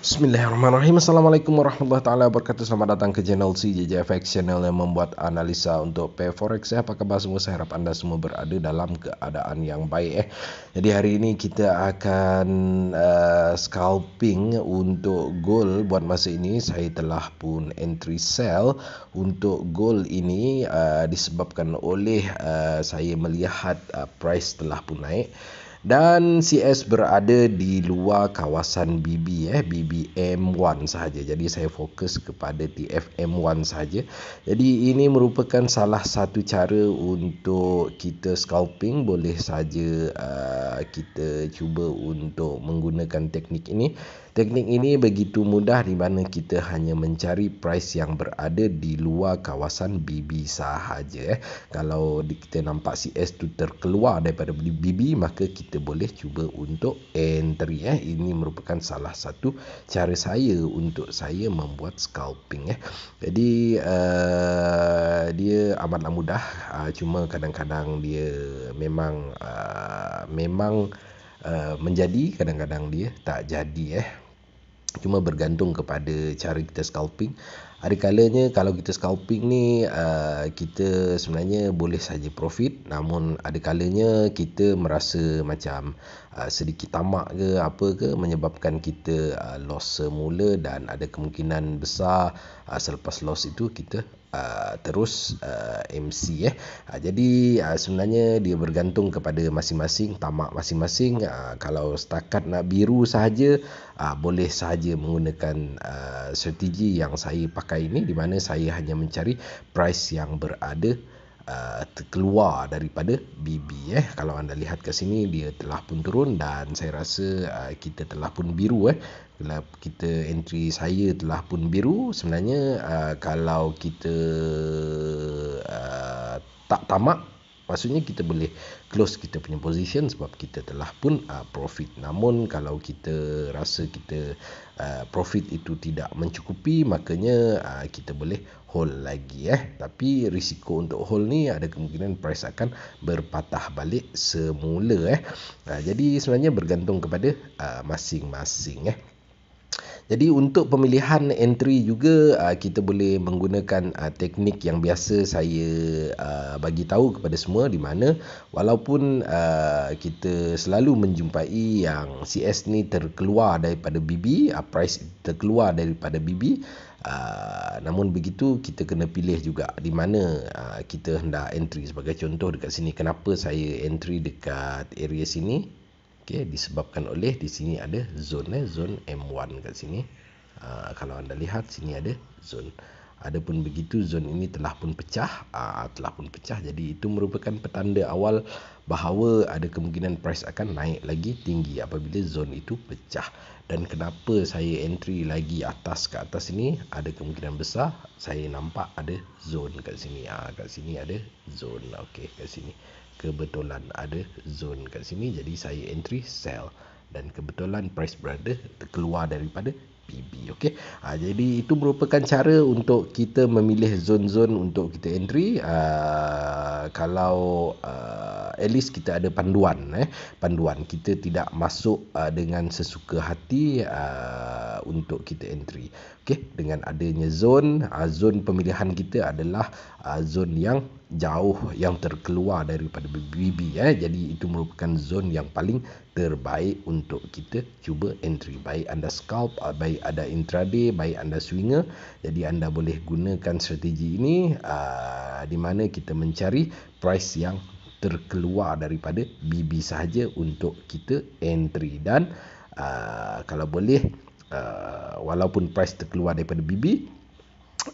Bismillahirrahmanirrahim. Assalamualaikum warahmatullahi taala wabarakatuh. Selamat datang ke channel CJJFX channel yang membuat analisa untuk P4X. Ya. Eh, apa kabar semua? Saya harap anda semua berada dalam keadaan yang baik. Eh. Jadi hari ini kita akan uh, scalping untuk gold buat masa ini. Saya telah pun entry sell untuk gold ini uh, disebabkan oleh uh, saya melihat uh, price telah pun naik dan CS berada di luar kawasan BB eh BBM1 saja jadi saya fokus kepada TFM1 saja jadi ini merupakan salah satu cara untuk kita scalping boleh saja uh, kita cuba untuk menggunakan teknik ini Teknik ini begitu mudah di mana kita hanya mencari price yang berada di luar kawasan BB sahaja. Eh. Kalau kita nampak si S tu terkeluar daripada BB, maka kita boleh cuba untuk entry. Eh. Ini merupakan salah satu cara saya untuk saya membuat scalping. Eh. Jadi, eh, dia amatlah mudah. Ah, cuma kadang-kadang dia memang... Ah, memang Uh, menjadi kadang-kadang dia tak jadi eh cuma bergantung kepada cara kita scalping ada kalanya kalau kita scalping ni uh, kita sebenarnya boleh saja profit namun ada kalanya kita merasa macam uh, sedikit tamak ke apa ke menyebabkan kita uh, loss semula dan ada kemungkinan besar uh, selepas loss itu kita Uh, terus uh, MC eh. Uh, jadi uh, sebenarnya dia bergantung kepada masing-masing tamak masing-masing. Uh, kalau setakat nak biru sahaja uh, boleh sahaja menggunakan uh, strategi yang saya pakai pakai ini di mana saya hanya mencari price yang berada uh, keluar daripada BB eh kalau anda lihat ke sini dia telah pun turun dan saya rasa uh, kita telah pun biru eh kita entry saya telah pun biru sebenarnya uh, kalau kita uh, tak tamak maksudnya kita boleh close kita punya position sebab kita telah pun uh, profit namun kalau kita rasa kita uh, profit itu tidak mencukupi makanya uh, kita boleh hold lagi eh tapi risiko untuk hold ni ada kemungkinan price akan berpatah balik semula eh uh, jadi sebenarnya bergantung kepada uh, masing-masing eh jadi untuk pemilihan entry juga uh, kita boleh menggunakan uh, teknik yang biasa saya uh, bagi tahu kepada semua di mana walaupun uh, kita selalu menjumpai yang CS ni terkeluar daripada BB, uh, price terkeluar daripada BB Uh, namun begitu kita kena pilih juga di mana uh, kita hendak entry sebagai contoh dekat sini kenapa saya entry dekat area sini okay, disebabkan oleh di sini ada zone eh, zone M1 kat sini ha, kalau anda lihat sini ada zone Adapun begitu zon ini telah pun pecah, aa, ah, telah pun pecah. Jadi itu merupakan petanda awal bahawa ada kemungkinan price akan naik lagi tinggi apabila zon itu pecah. Dan kenapa saya entry lagi atas ke atas ini? Ada kemungkinan besar saya nampak ada zon kat sini. Ah kat sini ada zon. Okey, kat sini kebetulan ada zone kat sini jadi saya entry sell dan kebetulan price berada keluar daripada PB okey ha, ah, jadi itu merupakan cara untuk kita memilih zon-zon untuk kita entry uh, kalau uh, at least kita ada panduan eh panduan kita tidak masuk uh, dengan sesuka hati uh, untuk kita entry Okey, dengan adanya zon, ah, zon pemilihan kita adalah ah, zon yang jauh yang terkeluar daripada BB ya. Eh. Jadi itu merupakan zon yang paling terbaik untuk kita cuba entry baik anda scalp, ah, baik ada intraday, baik anda swinger. Jadi anda boleh gunakan strategi ini uh, di mana kita mencari price yang terkeluar daripada BB sahaja untuk kita entry dan uh, kalau boleh Ah, walaupun price terkeluar daripada BB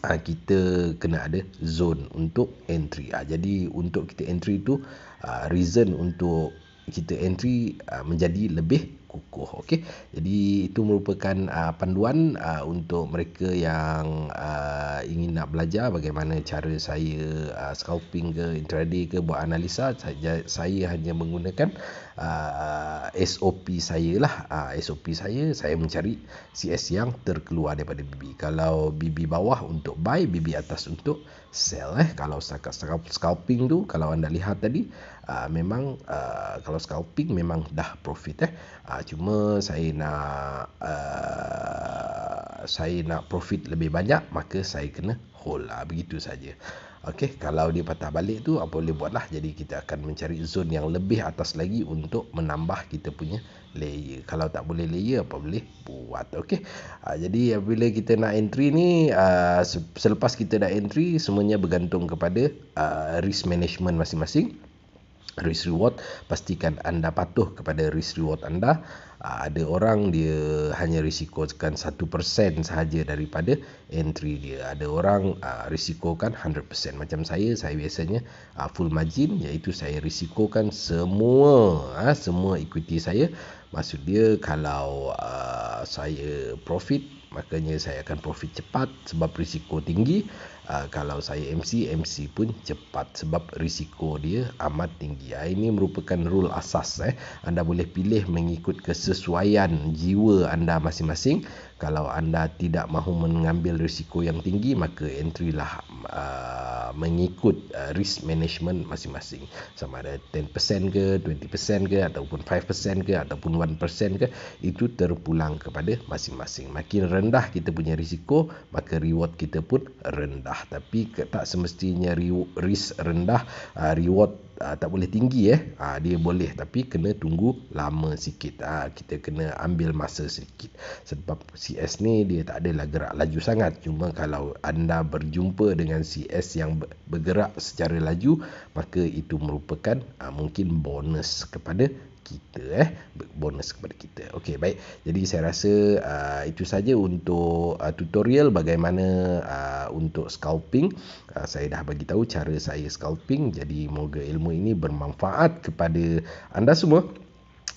uh, ah, kita kena ada zone untuk entry uh, jadi untuk kita entry itu uh, reason untuk kita entry uh, menjadi lebih kukuh okey jadi itu merupakan uh, panduan uh, untuk mereka yang uh, ingin nak belajar bagaimana cara saya uh, scalping ke intraday ke buat analisa saya, saya hanya menggunakan uh, SOP saya lah uh, SOP saya saya mencari CS yang terkeluar daripada BB kalau BB bawah untuk buy BB atas untuk sell eh kalau setakat scalping tu kalau anda lihat tadi uh, memang uh, kalau scalping memang dah profit eh uh, cuma saya nak uh, saya nak profit lebih banyak maka saya kena hole lah. Begitu saja. Okey, kalau dia patah balik tu apa boleh buatlah. Jadi kita akan mencari zone yang lebih atas lagi untuk menambah kita punya layer. Kalau tak boleh layer apa boleh buat. Okey. Ah, jadi bila kita nak entry ni ah, selepas kita dah entry semuanya bergantung kepada ah, risk management masing-masing risk reward pastikan anda patuh kepada risk reward anda ah, ada orang dia hanya risikokan 1% sahaja daripada entry dia ada orang ah, risikokan 100% macam saya saya biasanya ah, full margin iaitu saya risikokan semua semua equity saya maksud dia kalau saya profit makanya saya akan profit cepat sebab risiko tinggi uh, kalau saya MC MC pun cepat sebab risiko dia amat tinggi uh, ini merupakan rule asas eh anda boleh pilih mengikut kesesuaian jiwa anda masing-masing kalau anda tidak mahu mengambil risiko yang tinggi maka entrylah uh, ah, Uh, mengikut uh, risk management masing-masing sama ada 10% ke 20% ke ataupun 5% ke ataupun 1% ke itu terpulang kepada masing-masing makin rendah kita punya risiko maka reward kita pun rendah tapi tak semestinya risk rendah uh, reward uh, tak boleh tinggi eh. Uh, dia boleh tapi kena tunggu lama sikit. Uh, kita kena ambil masa sikit. Sebab CS ni dia tak adalah gerak laju sangat. Cuma kalau anda berjumpa dengan CS yang bergerak secara laju, maka itu merupakan uh, mungkin bonus kepada kita eh bonus kepada kita. Okey baik. Jadi saya rasa uh, itu saja untuk uh, tutorial bagaimana uh, untuk scalping. Uh, saya dah bagi tahu cara saya scalping. Jadi moga ilmu ini bermanfaat kepada anda semua.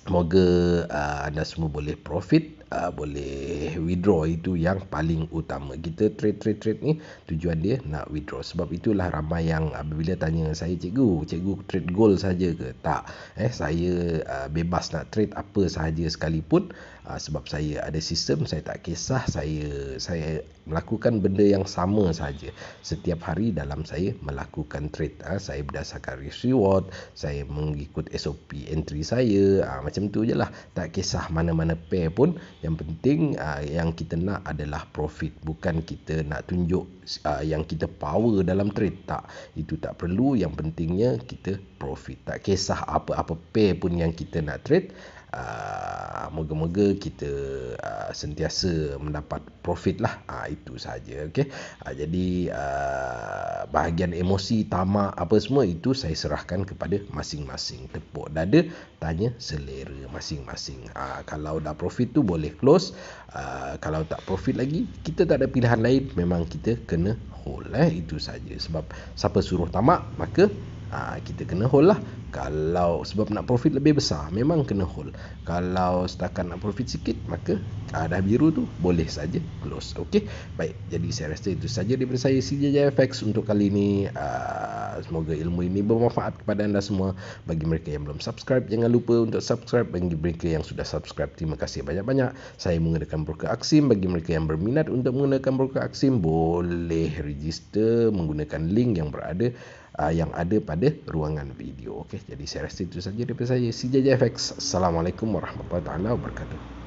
Moga uh, anda semua boleh profit uh, boleh withdraw itu yang paling utama. Kita trade trade trade ni tujuan dia nak withdraw. Sebab itulah ramai yang apabila ah, uh, tanya saya cikgu, cikgu trade gold saja ke? Tak. Eh saya uh, bebas nak trade apa sahaja sekalipun uh, sebab saya ada sistem, saya tak kisah. Saya saya melakukan benda yang sama saja setiap hari dalam saya melakukan trade. Uh, saya berdasarkan risk reward, saya mengikut SOP entry saya. Uh, macam tu je lah. Tak kisah mana-mana pair pun yang penting uh, yang kita nak adalah profit bukan kita nak tunjuk uh, yang kita power dalam trade tak. Itu tak perlu yang pentingnya kita profit. Tak kisah apa-apa pair pun yang kita nak trade Uh, moga-moga kita uh, sentiasa mendapat profit lah uh, itu sahaja okay? uh, jadi uh, bahagian emosi tamak apa semua itu saya serahkan kepada masing-masing tepuk dada tanya selera masing-masing. Uh, kalau dah profit tu boleh close. Uh, kalau tak profit lagi, kita tak ada pilihan lain. Memang kita kena hold. Eh. Itu saja. Sebab siapa suruh tamak, maka uh, kita kena hold lah kalau sebab nak profit lebih besar memang kena hold kalau setakat nak profit sikit maka ada biru tu boleh saja close okey baik jadi saya rasa itu saja daripada saya CJ untuk kali ini uh, semoga ilmu ini bermanfaat kepada anda semua bagi mereka yang belum subscribe jangan lupa untuk subscribe bagi mereka yang sudah subscribe terima kasih banyak-banyak saya menggunakan broker Aksim bagi mereka yang berminat untuk menggunakan broker Aksim boleh register menggunakan link yang berada uh, yang ada pada ruangan video okey Okey, jadi saya rasa itu saja daripada saya. CJ FX. Assalamualaikum warahmatullahi wabarakatuh.